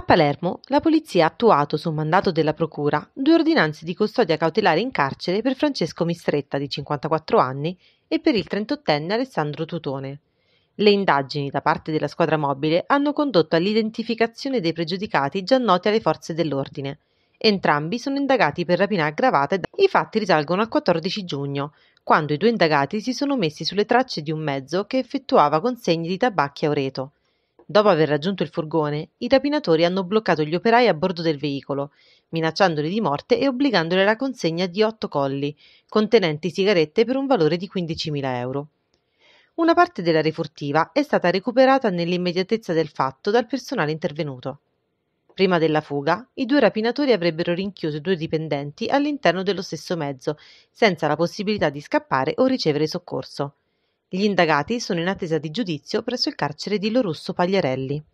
A Palermo la polizia ha attuato, su mandato della Procura, due ordinanze di custodia cautelare in carcere per Francesco Mistretta, di 54 anni, e per il 38enne Alessandro Tutone. Le indagini da parte della squadra mobile hanno condotto all'identificazione dei pregiudicati già noti alle forze dell'ordine. Entrambi sono indagati per rapina aggravata e i fatti risalgono al 14 giugno, quando i due indagati si sono messi sulle tracce di un mezzo che effettuava consegne di tabacchi a Oreto. Dopo aver raggiunto il furgone, i rapinatori hanno bloccato gli operai a bordo del veicolo, minacciandoli di morte e obbligandoli alla consegna di otto colli, contenenti sigarette per un valore di 15.000 euro. Una parte della refurtiva è stata recuperata nell'immediatezza del fatto dal personale intervenuto. Prima della fuga, i due rapinatori avrebbero rinchiuso due dipendenti all'interno dello stesso mezzo, senza la possibilità di scappare o ricevere soccorso. Gli indagati sono in attesa di giudizio presso il carcere di Lorusso Pagliarelli.